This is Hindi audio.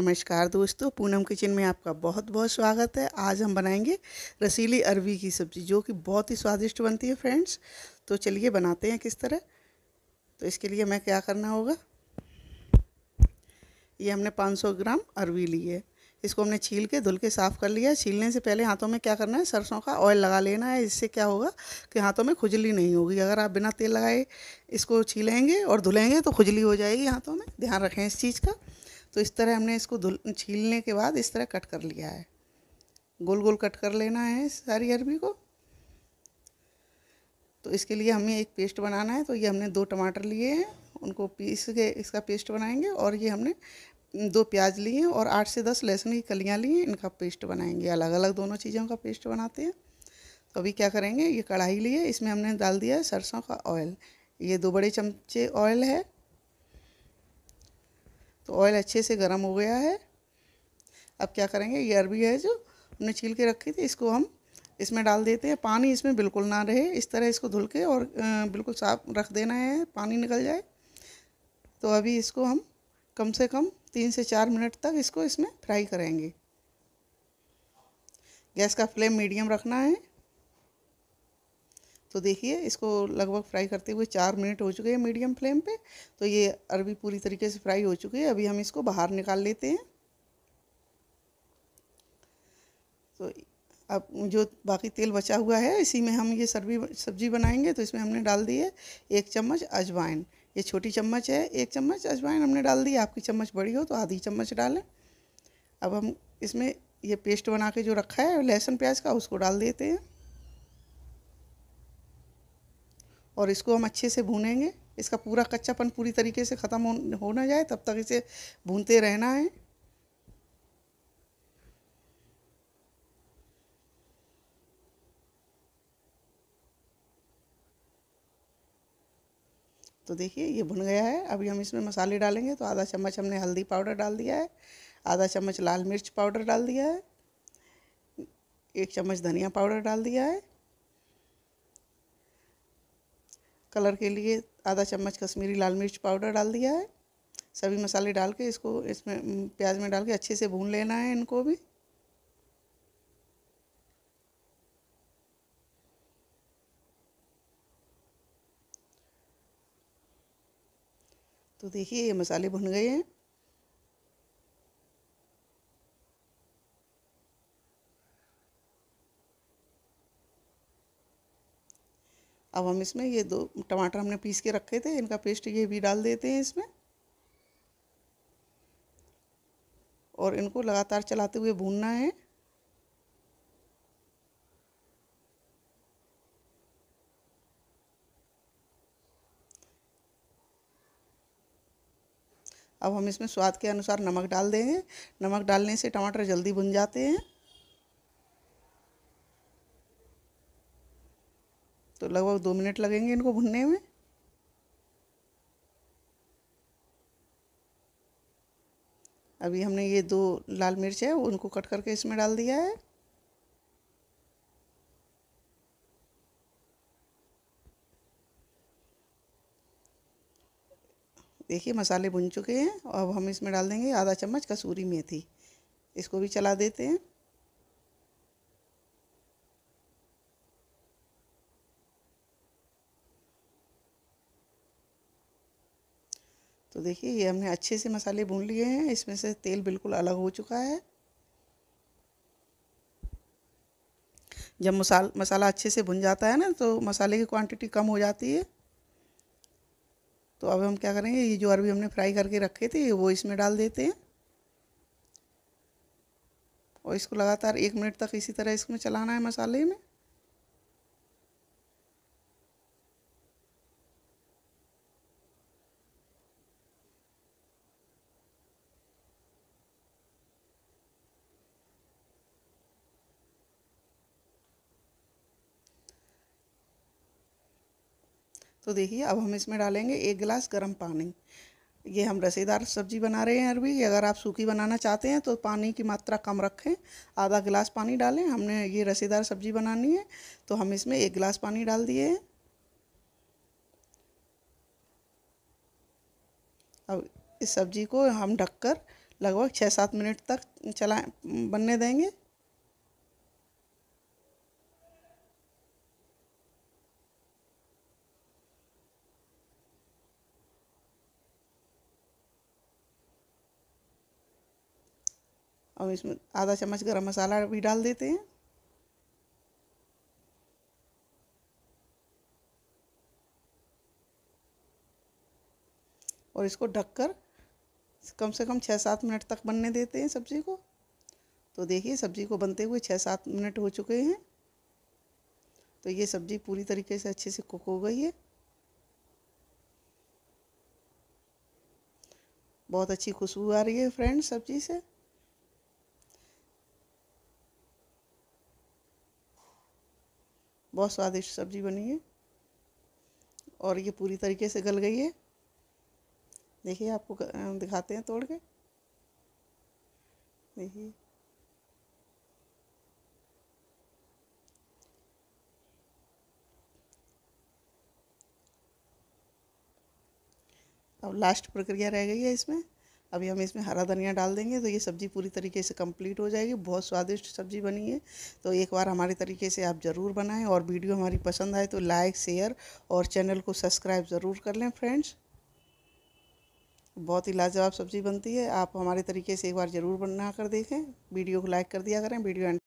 नमस्कार दोस्तों पूनम किचन में आपका बहुत बहुत स्वागत है आज हम बनाएंगे रसीली अरवी की सब्ज़ी जो कि बहुत ही स्वादिष्ट बनती है फ्रेंड्स तो चलिए बनाते हैं किस तरह तो इसके लिए मैं क्या करना होगा ये हमने 500 ग्राम अरवी ली है इसको हमने छील के धुल के साफ़ कर लिया छीलने से पहले हाथों में क्या करना है सरसों का ऑयल लगा लेना है इससे क्या होगा कि हाथों में खुजली नहीं होगी अगर आप बिना तेल लगाए इसको छीलेंगे और धुलेंगे तो खुजली हो जाएगी हाथों में ध्यान रखें इस चीज़ का तो इस तरह हमने इसको धुल छीलने के बाद इस तरह कट कर लिया है गोल गोल कट कर लेना है सारी अरबी को तो इसके लिए हमें एक पेस्ट बनाना है तो ये हमने दो टमाटर लिए हैं उनको पीस के इसका पेस्ट बनाएंगे और ये हमने दो प्याज लिए हैं और आठ से दस लहसुन की कलियाँ ली हैं इनका पेस्ट बनाएंगे अलग अलग दोनों चीज़ों का पेस्ट बनाते हैं तो अभी क्या करेंगे ये कढ़ाई लिए इसमें हमने डाल दिया है सरसों का ऑयल ये दो बड़े चमचे ऑयल है तो ऑयल अच्छे से गर्म हो गया है अब क्या करेंगे ये अरबी है जो हमने छील के रखी थी इसको हम इसमें डाल देते हैं पानी इसमें बिल्कुल ना रहे इस तरह इसको धुल के और बिल्कुल साफ रख देना है पानी निकल जाए तो अभी इसको हम कम से कम तीन से चार मिनट तक इसको इसमें फ्राई करेंगे गैस का फ्लेम मीडियम रखना है तो देखिए इसको लगभग फ्राई करते हुए चार मिनट हो चुके हैं मीडियम फ्लेम पे तो ये अरबी पूरी तरीके से फ्राई हो चुकी है अभी हम इसको बाहर निकाल लेते हैं तो अब जो बाकी तेल बचा हुआ है इसी में हम ये सर्वी सब्जी बनाएंगे तो इसमें हमने डाल दी है एक चम्मच अजवाइन ये छोटी चम्मच है एक चम्मच अजवाइन हमने डाल दी आपकी चम्मच बड़ी हो तो आधी चम्मच डालें अब हम इसमें ये पेस्ट बना के जो रखा है लहसुन प्याज का उसको डाल देते हैं और इसको हम अच्छे से भूनेंगे इसका पूरा कच्चापन पूरी तरीके से ख़त्म हो, हो ना जाए तब तक इसे भूनते रहना है तो देखिए ये भुन गया है अभी हम इसमें मसाले डालेंगे तो आधा चम्मच हमने हल्दी पाउडर डाल दिया है आधा चम्मच लाल मिर्च पाउडर डाल दिया है एक चम्मच धनिया पाउडर डाल दिया है कलर के लिए आधा चम्मच कश्मीरी लाल मिर्च पाउडर डाल दिया है सभी मसाले डाल के इसको इसमें प्याज में डाल के अच्छे से भून लेना है इनको भी तो देखिए ये मसाले भुन गए हैं अब हम इसमें ये दो टमाटर हमने पीस के रखे थे इनका पेस्ट ये भी डाल देते हैं इसमें और इनको लगातार चलाते हुए भूनना है अब हम इसमें स्वाद के अनुसार नमक डाल देंगे नमक डालने से टमाटर जल्दी भुन जाते हैं तो लगभग दो मिनट लगेंगे इनको भुनने में अभी हमने ये दो लाल मिर्च है उनको कट करके इसमें डाल दिया है देखिए मसाले भुन चुके हैं अब हम इसमें डाल देंगे आधा चम्मच कसूरी मेथी इसको भी चला देते हैं तो देखिए ये हमने अच्छे से मसाले भून लिए हैं इसमें से तेल बिल्कुल अलग हो चुका है जब मसाल मसाला अच्छे से भुन जाता है ना तो मसाले की क्वांटिटी कम हो जाती है तो अब हम क्या करेंगे ये जो अरबी हमने फ्राई करके रखे थे वो इसमें डाल देते हैं और इसको लगातार एक मिनट तक इसी तरह इसमें चलाना है मसाले में तो देखिए अब हम इसमें डालेंगे एक गिलास गर्म पानी ये हम रसेदार सब्जी बना रहे हैं अरबी अगर आप सूखी बनाना चाहते हैं तो पानी की मात्रा कम रखें आधा गिलास पानी डालें हमने ये रसेदार सब्जी बनानी है तो हम इसमें एक गिलास पानी डाल दिए हैं अब इस सब्जी को हम ढककर लगभग छः सात मिनट तक चला बनने देंगे अब इसमें आधा चम्मच गरम मसाला भी डाल देते हैं और इसको ढककर कम से कम छः सात मिनट तक बनने देते हैं सब्ज़ी को तो देखिए सब्ज़ी को बनते हुए छः सात मिनट हो चुके हैं तो ये सब्ज़ी पूरी तरीके से अच्छे से कुक हो गई है बहुत अच्छी खुशबू आ रही है फ्रेंड्स सब्ज़ी से बहुत स्वादिष्ट सब्ज़ी बनी है और ये पूरी तरीके से गल गई है देखिए आपको दिखाते हैं तोड़ के देखिए अब लास्ट प्रक्रिया रह गई है इसमें अभी हम इसमें हरा धनिया डाल देंगे तो ये सब्ज़ी पूरी तरीके से कंप्लीट हो जाएगी बहुत स्वादिष्ट सब्ज़ी बनी है तो एक बार हमारे तरीके से आप ज़रूर बनाएं और वीडियो हमारी पसंद आए तो लाइक शेयर और चैनल को सब्सक्राइब ज़रूर कर लें फ्रेंड्स बहुत ही लाजवाब सब्ज़ी बनती है आप हमारे तरीके से एक बार ज़रूर बना कर देखें वीडियो को लाइक कर दिया करें वीडियो